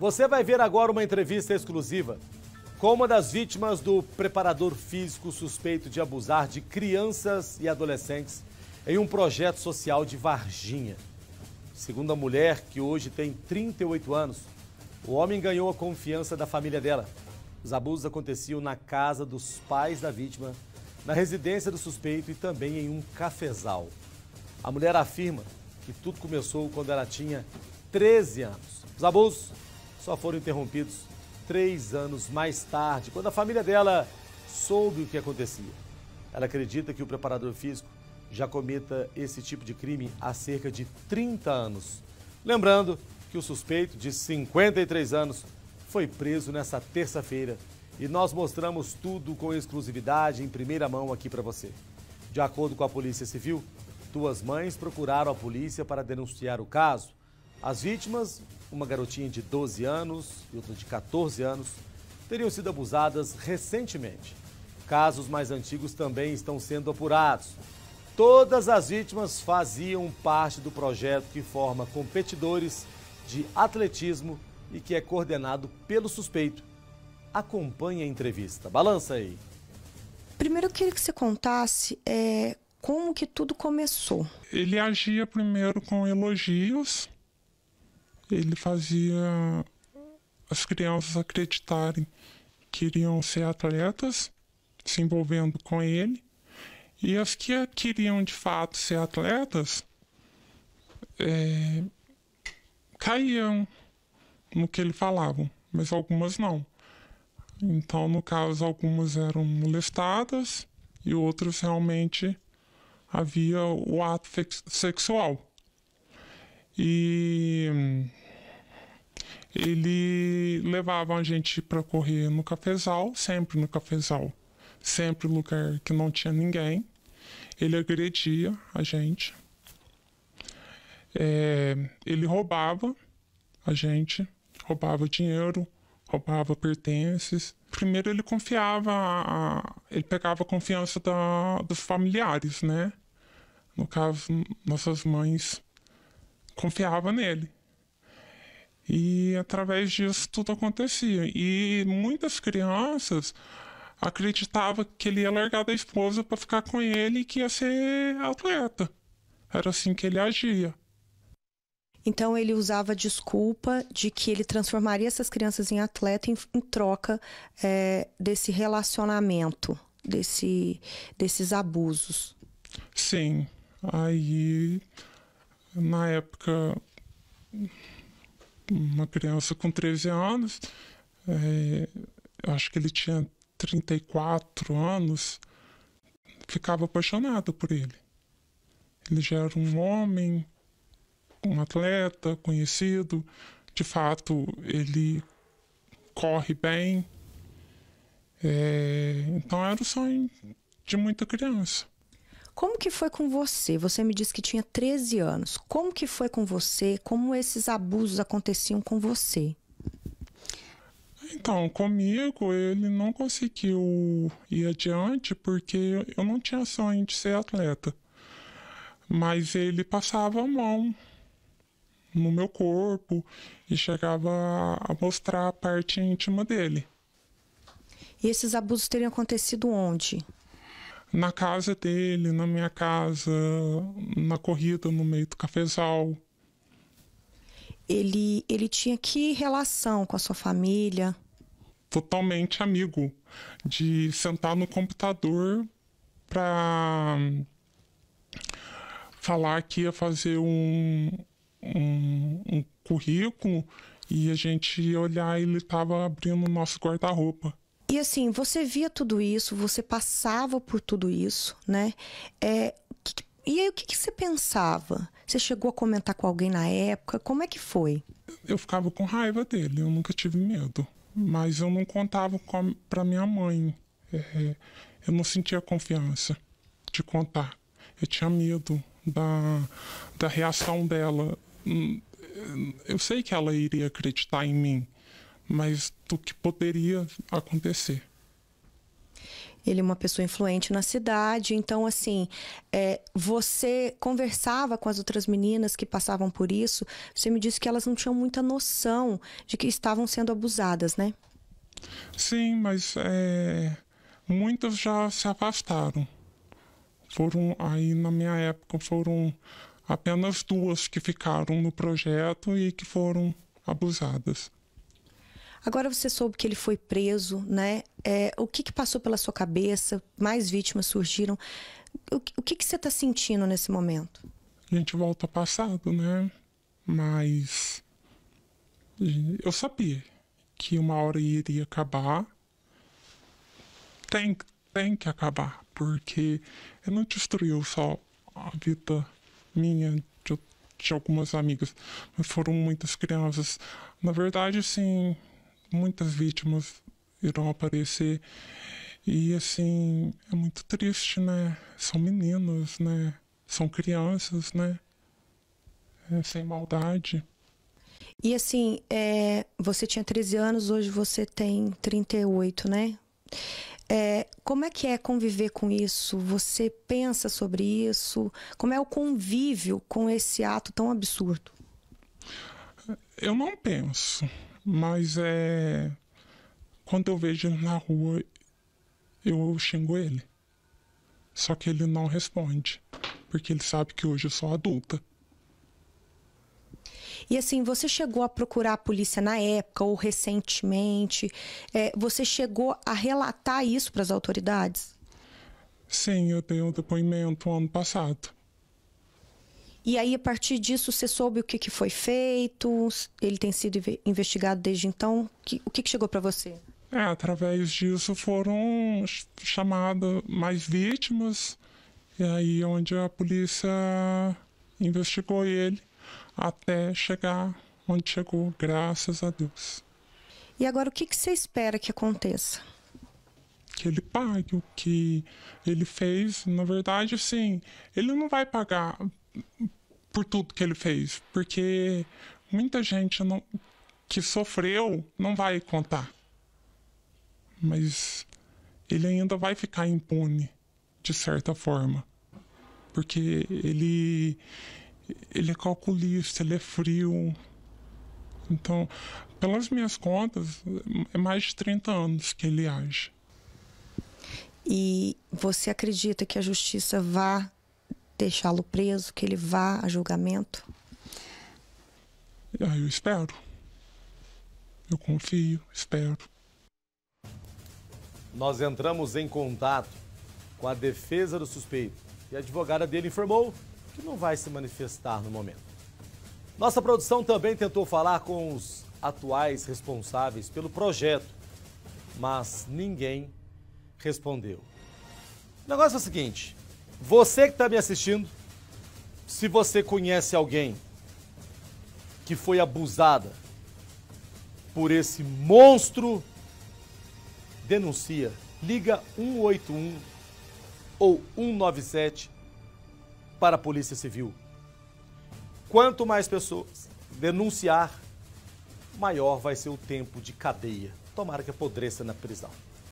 Você vai ver agora uma entrevista exclusiva com uma das vítimas do preparador físico suspeito de abusar de crianças e adolescentes em um projeto social de Varginha. Segundo a mulher, que hoje tem 38 anos, o homem ganhou a confiança da família dela. Os abusos aconteciam na casa dos pais da vítima, na residência do suspeito e também em um cafezal. A mulher afirma que tudo começou quando ela tinha 13 anos. Os abusos só foram interrompidos três anos mais tarde, quando a família dela soube o que acontecia. Ela acredita que o preparador físico já cometa esse tipo de crime há cerca de 30 anos. Lembrando que o suspeito, de 53 anos, foi preso nesta terça-feira e nós mostramos tudo com exclusividade em primeira mão aqui para você. De acordo com a Polícia Civil, duas mães procuraram a polícia para denunciar o caso. As vítimas, uma garotinha de 12 anos e outra de 14 anos, teriam sido abusadas recentemente. Casos mais antigos também estão sendo apurados. Todas as vítimas faziam parte do projeto que forma competidores de atletismo e que é coordenado pelo suspeito. Acompanhe a entrevista. Balança aí. Primeiro eu queria que você contasse é, como que tudo começou. Ele agia primeiro com elogios, ele fazia as crianças acreditarem que iriam ser atletas, se envolvendo com ele, e as que queriam de fato ser atletas é, caíam no que ele falava, mas algumas não. Então, no caso, algumas eram molestadas e outras realmente havia o ato sexual. E hum, ele levava a gente para correr no cafezal, sempre no cafezal, sempre lugar que não tinha ninguém. Ele agredia a gente. É, ele roubava a gente, roubava dinheiro, roubava pertences. Primeiro ele confiava, a, ele pegava a confiança da, dos familiares, né? No caso, nossas mães confiava nele. E através disso tudo acontecia. E muitas crianças acreditavam que ele ia largar da esposa para ficar com ele e que ia ser atleta. Era assim que ele agia. Então ele usava desculpa de que ele transformaria essas crianças em atleta em, em troca é, desse relacionamento, desse, desses abusos. Sim. Aí na época, uma criança com 13 anos, é, acho que ele tinha 34 anos, ficava apaixonado por ele. Ele já era um homem, um atleta conhecido, de fato, ele corre bem. É, então era o sonho de muita criança. Como que foi com você? Você me disse que tinha 13 anos. Como que foi com você? Como esses abusos aconteciam com você? Então, comigo ele não conseguiu ir adiante porque eu não tinha sonho de ser atleta. Mas ele passava a mão no meu corpo e chegava a mostrar a parte íntima dele. E esses abusos teriam acontecido onde? na casa dele, na minha casa, na corrida, no meio do cafezal. Ele, ele tinha que relação com a sua família? Totalmente amigo. De sentar no computador para falar que ia fazer um, um, um currículo e a gente ia olhar ele estava abrindo o nosso guarda-roupa. E assim, você via tudo isso, você passava por tudo isso, né? É, que, e aí o que, que você pensava? Você chegou a comentar com alguém na época? Como é que foi? Eu ficava com raiva dele, eu nunca tive medo. Mas eu não contava para minha mãe. É, é, eu não sentia confiança de contar. Eu tinha medo da, da reação dela. Hum, eu sei que ela iria acreditar em mim, mas do que poderia acontecer. Ele é uma pessoa influente na cidade, então assim, é, você conversava com as outras meninas que passavam por isso. Você me disse que elas não tinham muita noção de que estavam sendo abusadas, né? Sim, mas é, muitas já se afastaram. Foram aí na minha época foram apenas duas que ficaram no projeto e que foram abusadas. Agora você soube que ele foi preso, né? É, o que, que passou pela sua cabeça? Mais vítimas surgiram. O, o que, que você está sentindo nesse momento? A gente volta ao passado, né? Mas eu sabia que uma hora iria acabar. Tem, tem que acabar, porque ele não destruiu só a vida minha de, de algumas amigas, mas foram muitas crianças. Na verdade, assim, muitas vítimas irão aparecer. E assim, é muito triste, né? São meninos, né? São crianças, né? É, sem maldade. E assim, é, você tinha 13 anos, hoje você tem 38, né? É, como é que é conviver com isso? Você pensa sobre isso? Como é o convívio com esse ato tão absurdo? Eu não penso. Mas é. Quando eu vejo ele na rua, eu xingo ele. Só que ele não responde, porque ele sabe que hoje eu sou adulta. E assim, você chegou a procurar a polícia na época ou recentemente? É, você chegou a relatar isso para as autoridades? Sim, eu dei um depoimento ano passado. E aí, a partir disso, você soube o que, que foi feito? Ele tem sido investigado desde então? o que, que chegou para você? É, através disso foram chamadas mais vítimas, e aí onde a polícia investigou ele até chegar onde chegou, graças a Deus. E agora, o que, que você espera que aconteça? que ele pague o que ele fez. Na verdade, sim, ele não vai pagar por tudo que ele fez, porque muita gente não, que sofreu não vai contar. Mas ele ainda vai ficar impune, de certa forma. Porque ele, ele é calculista, ele é frio. Então, pelas minhas contas, é mais de 30 anos que ele age. E você acredita que a justiça vá deixá-lo preso, que ele vá a julgamento? Ah, eu espero. Eu confio, espero. Nós entramos em contato com a defesa do suspeito e a advogada dele informou que não vai se manifestar no momento. Nossa produção também tentou falar com os atuais responsáveis pelo projeto, mas ninguém respondeu. O negócio é o seguinte: você que está me assistindo, se você conhece alguém que foi abusada por esse monstro, denuncia. Liga 181 ou 197 para a Polícia Civil. Quanto mais pessoas denunciar, maior vai ser o tempo de cadeia. Tomara que apodreça na prisão.